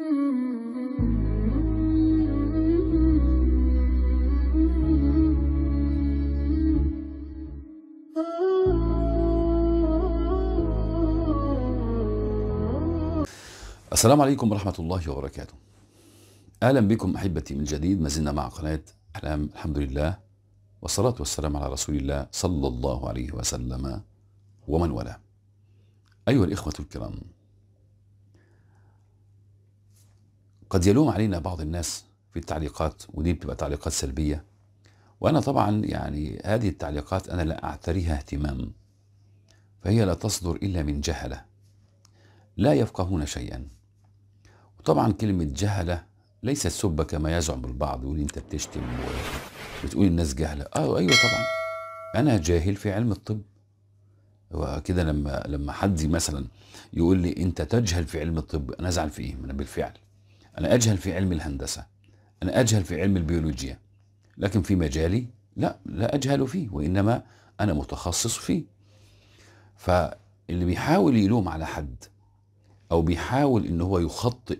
السلام عليكم ورحمة الله وبركاته أهلا بكم أحبتي من جديد ما زلنا مع قناة أحلام الحمد لله والصلاة والسلام على رسول الله صلى الله عليه وسلم ومن والاه أيها الإخوة الكرام قد يلوم علينا بعض الناس في التعليقات ودي بتبقى تعليقات سلبية وأنا طبعا يعني هذه التعليقات أنا لا أعتريها اهتمام فهي لا تصدر إلا من جهلة لا يفقهون شيئا وطبعا كلمة جهلة ليست سبة كما يزعم البعض يقول أنت بتشتم وبتقول الناس جهلة آه أيوة طبعا أنا جاهل في علم الطب وكده لما لما حد مثلا يقول لي أنت تجهل في علم الطب أنا أزعل في إيه؟ أنا بالفعل أنا أجهل في علم الهندسة أنا أجهل في علم البيولوجيا لكن في مجالي لا لا أجهل فيه وإنما أنا متخصص فيه فاللي بيحاول يلوم على حد أو بيحاول إن هو يخطئ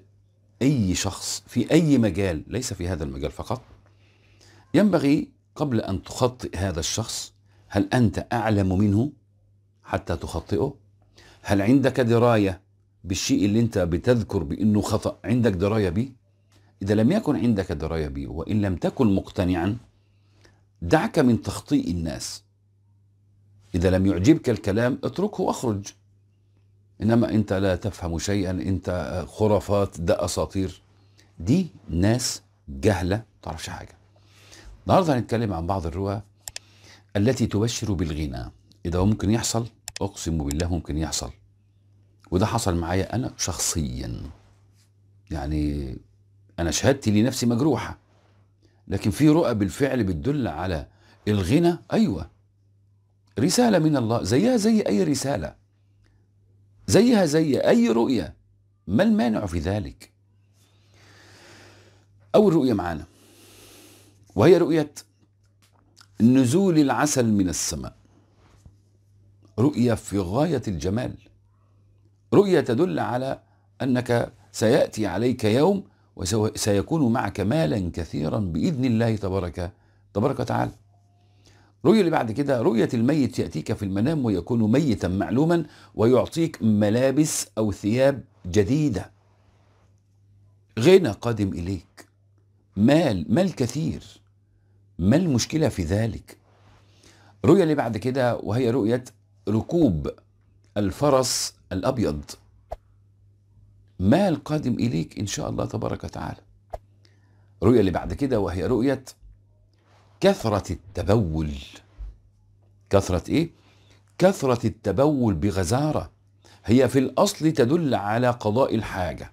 أي شخص في أي مجال ليس في هذا المجال فقط ينبغي قبل أن تخطئ هذا الشخص هل أنت أعلم منه حتى تخطئه؟ هل عندك دراية بالشيء اللي انت بتذكر بانه خطا عندك درايه به اذا لم يكن عندك درايه به وان لم تكن مقتنعا دعك من تخطيء الناس اذا لم يعجبك الكلام اتركه واخرج انما انت لا تفهم شيئا انت خرافات ده اساطير دي ناس جهله تعرفش حاجه النهارده هنتكلم عن بعض الرؤى التي تبشر بالغنى اذا هو ممكن يحصل اقسم بالله ممكن يحصل وده حصل معايا انا شخصيا يعني انا شهادتي لنفسي مجروحه لكن في رؤى بالفعل بتدل على الغنى ايوه رساله من الله زيها زي اي رساله زيها زي اي رؤيه ما المانع في ذلك اول رؤيه معانا وهي رؤيه نزول العسل من السماء رؤيه في غايه الجمال رؤية تدل على أنك سيأتي عليك يوم وسيكون معك مالا كثيرا بإذن الله تبارك تبارك وتعالى رؤيا اللي بعد كده رؤية الميت يأتيك في المنام ويكون ميتا معلوما ويعطيك ملابس أو ثياب جديدة غنى قادم إليك مال مال كثير ما المشكلة في ذلك رؤية اللي بعد كده وهي رؤية ركوب الفرس الأبيض ما القادم إليك إن شاء الله تبارك وتعالى الرؤية اللي بعد كده وهي رؤية كثرة التبول كثرة إيه؟ كثرة التبول بغزارة هي في الأصل تدل على قضاء الحاجة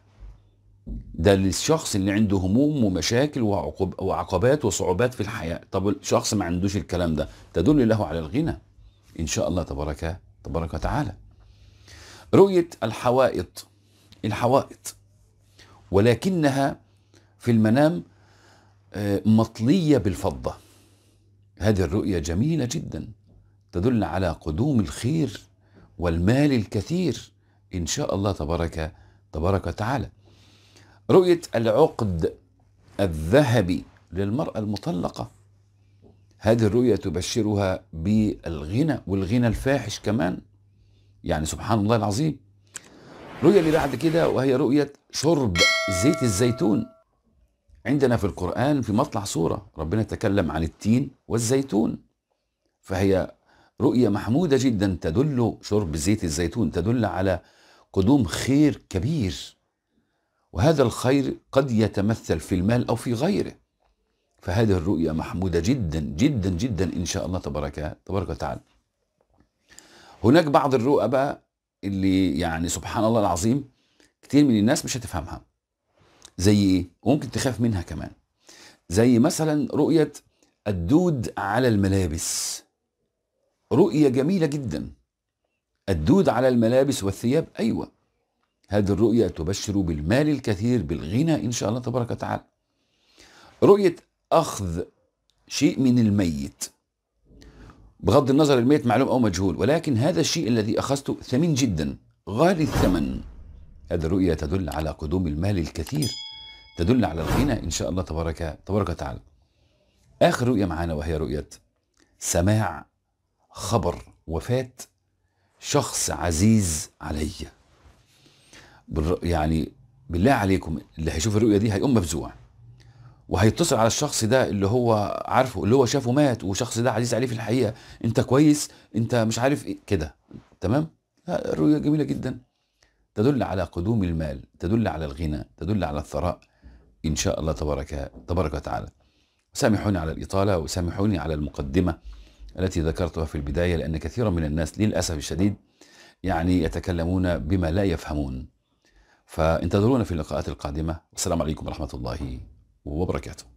ده للشخص اللي عنده هموم ومشاكل وعقب وعقبات وصعوبات في الحياة طب الشخص ما عندوش الكلام ده تدل له على الغنى إن شاء الله تبارك تبارك وتعالى رؤية الحوائط الحوائط ولكنها في المنام آه، مطلية بالفضة هذه الرؤية جميلة جدا تدل على قدوم الخير والمال الكثير إن شاء الله تبارك تبارك وتعالى رؤية العقد الذهبي للمرأة المطلقة هذه الرؤية تبشرها بالغنى والغنى الفاحش كمان يعني سبحان الله العظيم رؤية اللي بعد كده وهي رؤية شرب زيت الزيتون عندنا في القرآن في مطلع سورة ربنا تكلم عن التين والزيتون فهي رؤية محمودة جدا تدل شرب زيت الزيتون تدل على قدوم خير كبير وهذا الخير قد يتمثل في المال أو في غيره فهذه الرؤية محمودة جدا جدا جدا إن شاء الله تبارك تبارك وتعالى هناك بعض الرؤى بقى اللي يعني سبحان الله العظيم كتير من الناس مش هتفهمها زي ايه وممكن تخاف منها كمان زي مثلا رؤية الدود على الملابس رؤية جميلة جدا الدود على الملابس والثياب أيوة هذه الرؤية تبشر بالمال الكثير بالغنى إن شاء الله تبارك وتعالى رؤية أخذ شيء من الميت بغض النظر الميت معلوم أو مجهول ولكن هذا الشيء الذي أخذته ثمين جدا غالي الثمن هذه الرؤية تدل على قدوم المال الكثير تدل على الغنى إن شاء الله تبارك تبارك وتعالى آخر رؤية معانا وهي رؤية سماع خبر وفاة شخص عزيز علي يعني بالله عليكم اللي هيشوف الرؤية دي هيقوم مفزوع وهيتصل على الشخص ده اللي هو عارفه اللي هو شافه مات والشخص ده عزيز عليه في الحقيقه انت كويس انت مش عارف ايه كده تمام الرؤيه جميله جدا تدل على قدوم المال تدل على الغنى تدل على الثراء ان شاء الله تبارك تبارك وتعالى سامحوني على الاطاله وسامحوني على المقدمه التي ذكرتها في البدايه لان كثيرا من الناس للاسف الشديد يعني يتكلمون بما لا يفهمون فانتظرونا في اللقاءات القادمه والسلام عليكم ورحمه الله وبركاته